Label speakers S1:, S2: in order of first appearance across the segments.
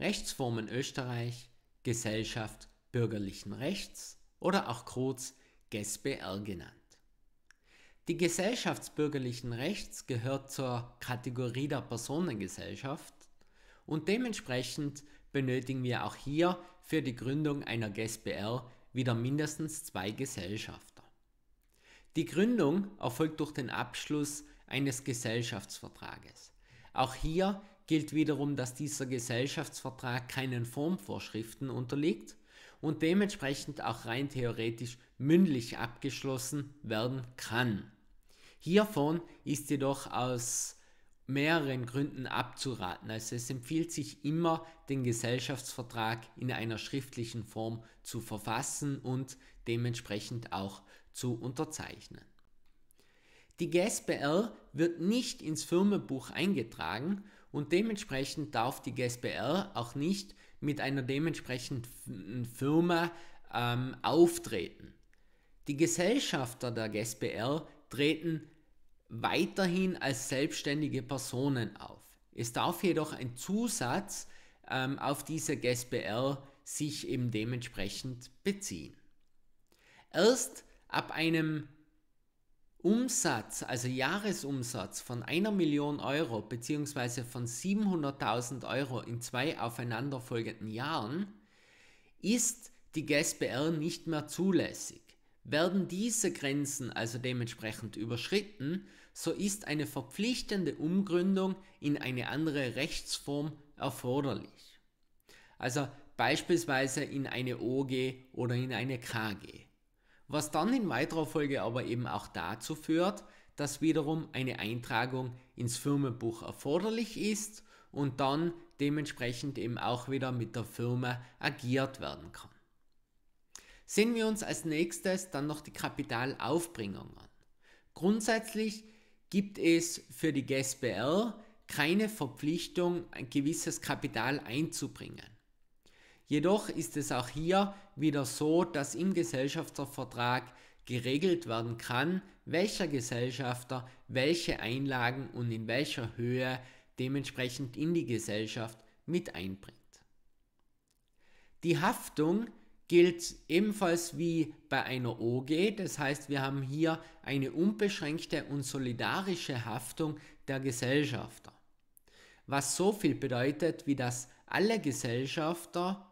S1: Rechtsform in Österreich Gesellschaft bürgerlichen Rechts oder auch kurz GESBR genannt. Die gesellschaftsbürgerlichen Rechts gehört zur Kategorie der Personengesellschaft und dementsprechend benötigen wir auch hier für die Gründung einer GESBR wieder mindestens zwei Gesellschafter. Die Gründung erfolgt durch den Abschluss eines Gesellschaftsvertrages. Auch hier gilt wiederum, dass dieser Gesellschaftsvertrag keinen Formvorschriften unterliegt und dementsprechend auch rein theoretisch mündlich abgeschlossen werden kann. Hiervon ist jedoch aus mehreren Gründen abzuraten. Also es empfiehlt sich immer, den Gesellschaftsvertrag in einer schriftlichen Form zu verfassen und dementsprechend auch zu unterzeichnen. Die GSBR wird nicht ins Firmenbuch eingetragen und dementsprechend darf die GSBR auch nicht mit einer dementsprechenden Firma ähm, auftreten. Die Gesellschafter der GSBR treten weiterhin als selbstständige Personen auf. Es darf jedoch ein Zusatz ähm, auf diese GSBR sich eben dementsprechend beziehen. Erst ab einem Umsatz, also Jahresumsatz von einer Million Euro bzw. von 700.000 Euro in zwei aufeinanderfolgenden Jahren ist die GSBR nicht mehr zulässig. Werden diese Grenzen also dementsprechend überschritten, so ist eine verpflichtende Umgründung in eine andere Rechtsform erforderlich. Also beispielsweise in eine OG oder in eine KG was dann in weiterer Folge aber eben auch dazu führt, dass wiederum eine Eintragung ins Firmenbuch erforderlich ist und dann dementsprechend eben auch wieder mit der Firma agiert werden kann. Sehen wir uns als nächstes dann noch die Kapitalaufbringung an. Grundsätzlich gibt es für die GSBR e keine Verpflichtung, ein gewisses Kapital einzubringen. Jedoch ist es auch hier wieder so, dass im Gesellschaftervertrag geregelt werden kann, welcher Gesellschafter welche Einlagen und in welcher Höhe dementsprechend in die Gesellschaft mit einbringt. Die Haftung gilt ebenfalls wie bei einer OG, das heißt wir haben hier eine unbeschränkte und solidarische Haftung der Gesellschafter, was so viel bedeutet, wie dass alle Gesellschafter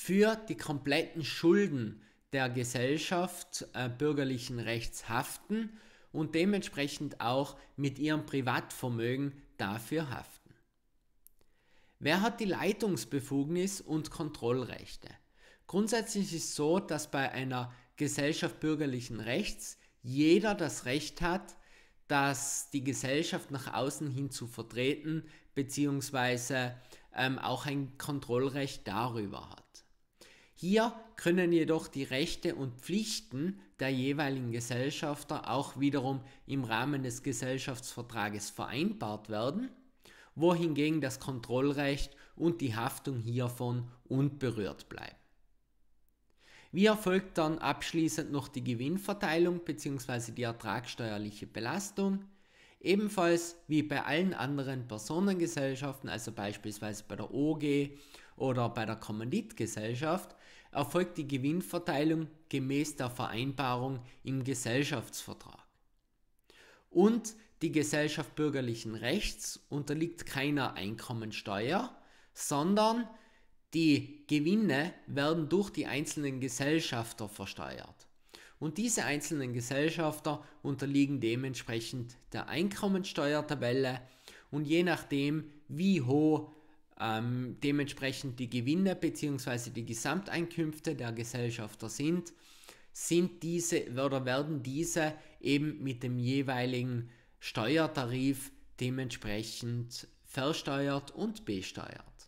S1: für die kompletten Schulden der Gesellschaft äh, bürgerlichen Rechts haften und dementsprechend auch mit ihrem Privatvermögen dafür haften. Wer hat die Leitungsbefugnis und Kontrollrechte? Grundsätzlich ist so, dass bei einer Gesellschaft bürgerlichen Rechts jeder das Recht hat, dass die Gesellschaft nach außen hin zu vertreten, bzw. ähm, auch ein Kontrollrecht darüber hat. Hier können jedoch die Rechte und Pflichten der jeweiligen Gesellschafter auch wiederum im Rahmen des Gesellschaftsvertrages vereinbart werden, wohingegen das Kontrollrecht und die Haftung hiervon unberührt bleiben. Wie erfolgt dann abschließend noch die Gewinnverteilung bzw. die ertragsteuerliche Belastung? Ebenfalls wie bei allen anderen Personengesellschaften, also beispielsweise bei der OG oder bei der Kommanditgesellschaft erfolgt die Gewinnverteilung gemäß der Vereinbarung im Gesellschaftsvertrag. Und die Gesellschaft bürgerlichen Rechts unterliegt keiner Einkommensteuer, sondern die Gewinne werden durch die einzelnen Gesellschafter versteuert. Und diese einzelnen Gesellschafter unterliegen dementsprechend der Einkommensteuertabelle und je nachdem, wie hoch ähm, dementsprechend die Gewinne bzw. die Gesamteinkünfte der Gesellschafter sind, sind diese oder werden diese eben mit dem jeweiligen Steuertarif dementsprechend versteuert und besteuert.